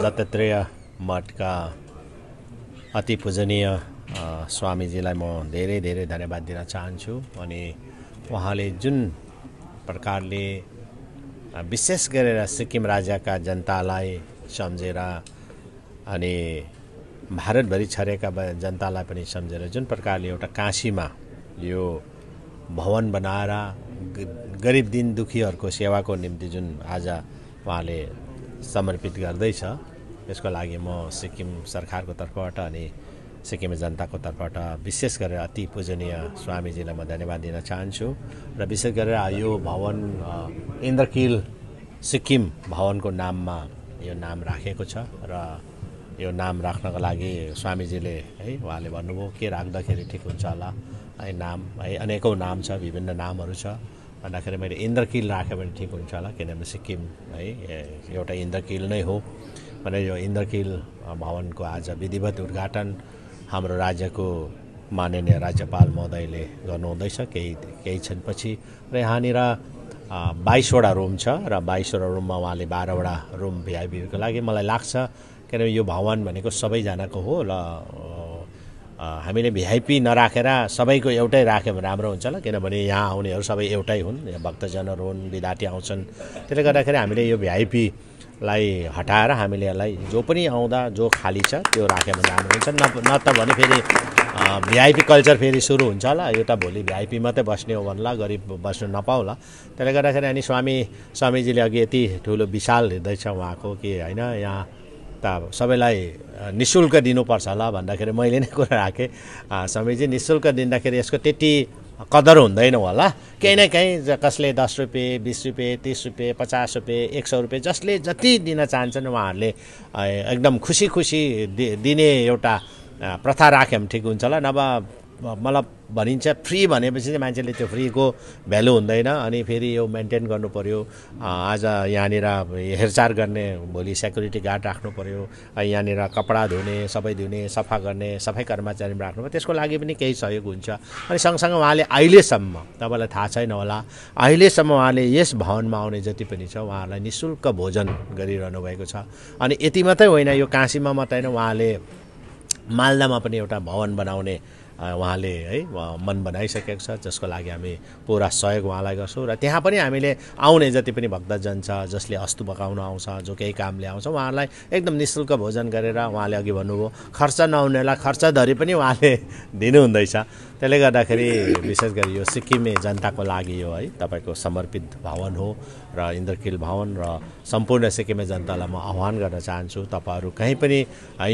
दत्तात्रेय मठका अति पूजनीय स्वामीजीलाई म धेरै धेरै धन्यवाद दिन चाहन्छु अनि उहाँले जुन प्रकारले विशेष गरेर सिक्किम राज्यका जनतालाई सम्झेर अनि भारतभरि छरेका जनतालाई पनि सम्झेर जुन प्रकारले एउटा काशीमा यो भवन बनाएर गरिब दिन दुखीहरूको सेवाको निम्ति जुन आज उहाँले समर्पित गर्दैछ यसको लागि म सिक्किम सरकारको तर्फबाट अनि सिक्किमे जनताको तर्फबाट विशेष गरेर अति पूजनीय स्वामीजीलाई म धन्यवाद दिन चाहन्छु र विशेष गरेर यो भवन इन्द्रकिल सिक्किम भवनको नाममा यो नाम राखेको छ र यो नाम राख्नको लागि स्वामीजीले है उहाँले भन्नुभयो के राख्दाखेरि ठिक हुन्छ होला है नाम है अनेकौँ नाम छ विभिन्न नामहरू छ भन्दाखेरि मैले इन्द्रकिल राखेँ भने ठिक हुन्छ होला किनभने सिक्किम है एउटा इन्द्रकिल नै हो भने यो इन्द्रकिल भवनको आज विधिवत उद्घाटन हाम्रो राज्यको माननीय राज्यपाल महोदयले गर्नुहुँदैछ केही केही क्षणपछि र यहाँनिर बाइसवटा रुम छ र बाइसवटा रुममा उहाँले बाह्रवटा रुम भिआइपीको लागि मलाई लाग्छ किनभने यो भवन भनेको सबैजनाको हो र हामीले भिआइपी नराखेर सबैको एउटै राख्यौँ भने राम्रो हुन्छ होला किनभने यहाँ आउनेहरू सबै एउटै हुन् यहाँ भक्तजनहरू हुन् विद्यार्थी आउँछन् त्यसले गर्दाखेरि हामीले यो भिआइपीलाई हटाएर हामीले यसलाई जो पनि आउँदा जो खाली छ त्यो राख्यो भने राम्रो हुन्छ न न त भने फेरि भिआइपी कल्चर फेरि सुरु हुन्छ होला यो त भोलि भिआइपी मात्रै बस्ने हो भन्ला गरिब बस्नु नपाउला त्यसले गर्दाखेरि अनि स्वामी स्वामीजीले अघि यति ठुलो विशाल हृदय छ उहाँको कि होइन यहाँ त अब सबैलाई नि शुल्क दिनुपर्छ होला भन्दाखेरि मैले नै कुरा राखेँ समयजी नि शुल्क दिँदाखेरि यसको त्यति कदर हुँदैन होला केही न केही कसले दस रुपियाँ बिस रुपियाँ तिस रुपियाँ पचास रुपियाँ एक सौ रुपियाँ जसले जति दिन चाहन्छन् उहाँहरूले एकदम खुसी खुसी दिने एउटा प्रथा राख्यो भने ठिक हुन्छ होला नभए मतलब भनिन्छ फ्री भनेपछि चाहिँ मान्छेले त्यो फ्रीको भ्यालु हुँदैन अनि फेरि यो मेन्टेन गर्नु पऱ्यो आज यहाँनिर हेरचाह गर्ने भोलि सेक्युरिटी गार्ड राख्नु पऱ्यो यहाँनिर कपडा धुने सबै धुने सफा गर्ने सफाइ कर्मचारी पनि राख्नु पऱ्यो त्यसको लागि पनि केही सहयोग हुन्छ अनि सँगसँगै उहाँले अहिलेसम्म तपाईँलाई थाहा छैन होला अहिलेसम्म उहाँले यस भवनमा आउने जति पनि छ उहाँहरूलाई नि शुल्क भोजन गरिरहनु भएको छ अनि यति मात्रै होइन यो काशीमा मात्रै होइन उहाँले मालदामा पनि एउटा भवन बनाउने उहाँले है मन बनाइसकेको छ जसको लागि हामी पुरा सहयोग उहाँलाई गर्छौँ र त्यहाँ पनि हामीले आउने जति पनि भक्तजन छ जसले अस्तु पकाउन आउँछ जो केही कामले आउँछ उहाँहरूलाई एकदम नि शुल्क भोजन गरेर उहाँले अघि भन्नुभयो खर्च नहुनेलाई खर्चधरी पनि उहाँले दिनुहुँदैछ त्यसले गर्दाखेरि विशेष गरी यो सिक्किमे जनताको लागि यो है तपाईँको समर्पित भवन हो र इन्द्रकिल भवन र सम्पूर्ण सिक्किमे जनतालाई म आह्वान गर्न चाहन्छु तपाईँहरू कहीँ पनि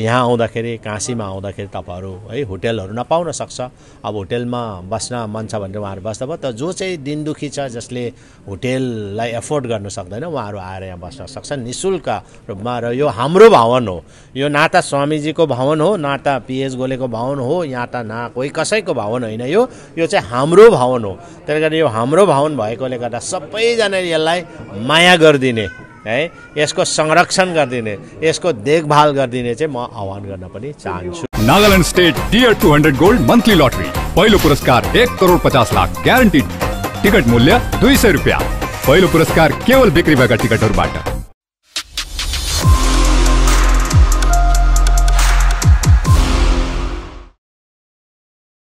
यहाँ आउँदाखेरि काशीमा आउँदाखेरि तपाईँहरू है होटेलहरू नपाउन सक्छ अब होटेलमा बस्न मन छ भनेर उहाँहरू बस्दा भयो तर जो चाहिँ दिनदुखी छ जसले होटेललाई एफोर्ड गर्न सक्दैन उहाँहरू आएर यहाँ बस्न सक्छन् नि शुल्क रूपमा र यो हाम्रो भवन हो यो न त स्वामीजीको भवन हो न त पिएच गोलेको भवन हो यहाँ त न कोही कसैको भवन भवन होइन यो यो चाहिँ हाम्रो भवन हो त्यसले गर्दा यो हाम्रो भवन भएकोले गर्दा सबैजनाले यसलाई माया गरिदिने है यसको संरक्षण गरिदिने यसको देखभाल गरिदिने चाहिँ म आह्वान गर्न पनि चाहन्छु Nagaland state dear two hundred gold monthly lottery पहिलो पुरस्कार एक करोड पचास लाख ग्यारेन्टी टिकट मूल्य दुई सय रुपियाँ पहिलो पुरस्कार केवल बिक्री भएका टिकटहरूबाट